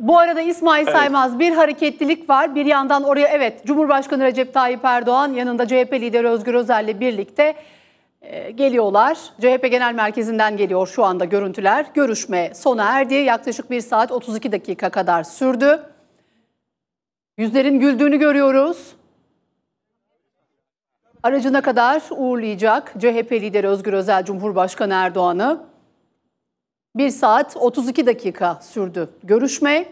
Bu arada İsmail evet. Saymaz bir hareketlilik var. Bir yandan oraya evet Cumhurbaşkanı Recep Tayyip Erdoğan yanında CHP lideri Özgür Özel ile birlikte e, geliyorlar. CHP Genel Merkezi'nden geliyor şu anda görüntüler. Görüşme sona erdi. Yaklaşık 1 saat 32 dakika kadar sürdü. Yüzlerin güldüğünü görüyoruz. Aracına kadar uğurlayacak CHP lideri Özgür Özel Cumhurbaşkanı Erdoğan'ı. 1 saat 32 dakika sürdü görüşme.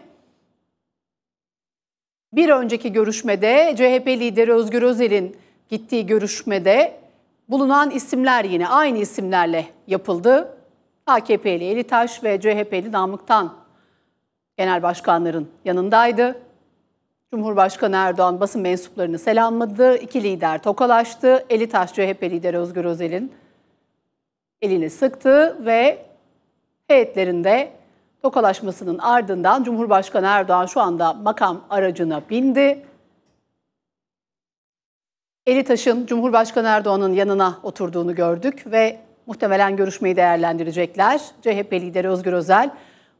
Bir önceki görüşmede CHP lideri Özgür Özel'in gittiği görüşmede bulunan isimler yine aynı isimlerle yapıldı. AKP'li Elitaş ve CHP'li Namık'tan genel başkanların yanındaydı. Cumhurbaşkanı Erdoğan basın mensuplarını selamladı. İki lider tokalaştı. Elitaş CHP lideri Özgür Özel'in elini sıktı ve heyetlerinde tokalaşmasının ardından Cumhurbaşkanı Erdoğan şu anda makam aracına bindi. Eli Cumhurbaşkanı Erdoğan'ın yanına oturduğunu gördük ve muhtemelen görüşmeyi değerlendirecekler. CHP lideri Özgür Özel,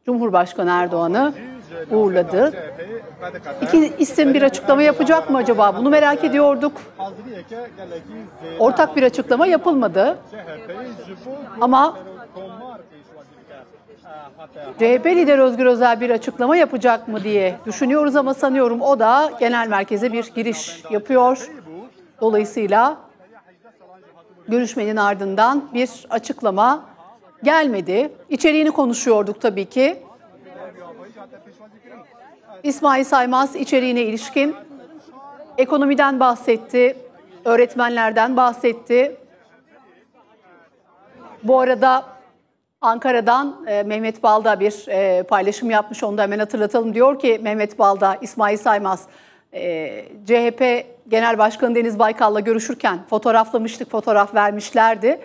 Cumhurbaşkanı Erdoğan'ı uğurladı. İki isim bir açıklama yapacak mı acaba? Bunu merak ediyorduk. Ortak bir açıklama yapılmadı. Ama CHP lideri Özgür Özel bir açıklama yapacak mı diye düşünüyoruz ama sanıyorum o da genel merkeze bir giriş yapıyor. Dolayısıyla görüşmenin ardından bir açıklama gelmedi. İçeriğini konuşuyorduk tabii ki. İsmail Saymaz içeriğine ilişkin ekonomiden bahsetti, öğretmenlerden bahsetti. Bu arada Ankara'dan e, Mehmet Balda bir e, paylaşım yapmış, onu da hemen hatırlatalım. Diyor ki Mehmet Balda, İsmail Saymaz, e, CHP Genel Başkanı Deniz Baykal'la görüşürken fotoğraflamıştık, fotoğraf vermişlerdi.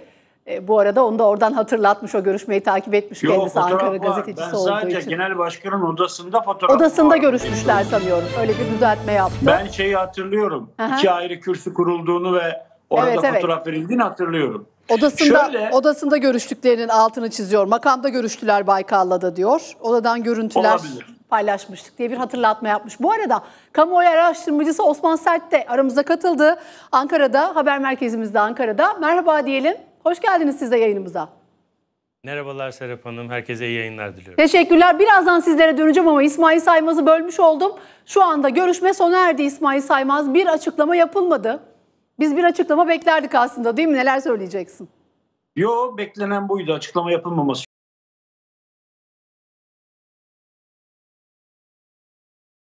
E, bu arada onu da oradan hatırlatmış o görüşmeyi takip etmiş Yok, kendisi Ankara var. gazetecisi ben olduğu sadece genel başkanın odasında fotoğraf Odasında var. görüşmüşler sanıyorum. Öyle bir düzeltme yaptı. Ben şeyi hatırlıyorum. Aha. İki ayrı kürsü kurulduğunu ve orada evet, evet. verildiğini hatırlıyorum. Odasında Şöyle, odasında görüştüklerinin altını çiziyor. Makamda görüştüler Baykal'la da diyor. Odadan görüntüler olabilir. paylaşmıştık diye bir hatırlatma yapmış. Bu arada kamuoyu araştırmacısı Osman Sert de aramıza katıldı. Ankara'da haber merkezimizde Ankara'da. Merhaba diyelim. Hoş geldiniz siz de yayınımıza. Merhabalar Serap Hanım. Herkese iyi yayınlar diliyorum. Teşekkürler. Birazdan sizlere döneceğim ama İsmail Saymaz'ı bölmüş oldum. Şu anda görüşme sona erdi İsmail Saymaz. Bir açıklama yapılmadı. Biz bir açıklama beklerdik aslında değil mi? Neler söyleyeceksin? Yo beklenen buydu. Açıklama yapılmaması